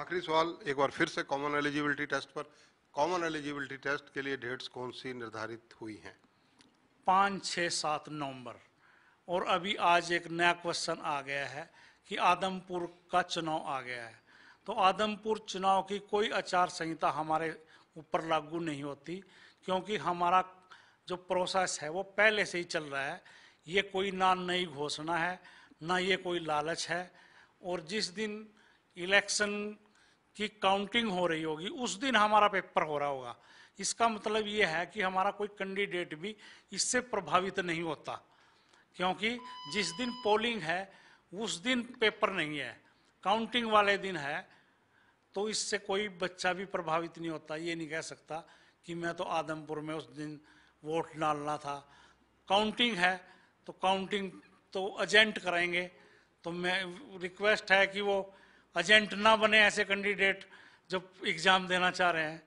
आखिरी सवाल एक बार फिर से कॉमन एलिजिबिलिटी टेस्ट पर कॉमन एलिजिबिलिटी टेस्ट के लिए डेट्स कौन सी निर्धारित हुई हैं पाँच छः सात नवंबर और अभी आज एक नया क्वेश्चन आ गया है कि आदमपुर का चुनाव आ गया है तो आदमपुर चुनाव की कोई आचार संहिता हमारे ऊपर लागू नहीं होती क्योंकि हमारा जो प्रोसेस है वो पहले से ही चल रहा है ये कोई ना नई घोषणा है ना ये कोई लालच है और जिस दिन इलेक्शन की काउंटिंग हो रही होगी उस दिन हमारा पेपर हो रहा होगा इसका मतलब ये है कि हमारा कोई कैंडिडेट भी इससे प्रभावित नहीं होता क्योंकि जिस दिन पोलिंग है उस दिन पेपर नहीं है काउंटिंग वाले दिन है तो इससे कोई बच्चा भी प्रभावित नहीं होता ये नहीं कह सकता कि मैं तो आदमपुर में उस दिन वोट डालना था काउंटिंग है तो काउंटिंग तो एजेंट कराएंगे तो मैं रिक्वेस्ट है कि वो एजेंट ना बने ऐसे कैंडिडेट जो एग्जाम देना चाह रहे हैं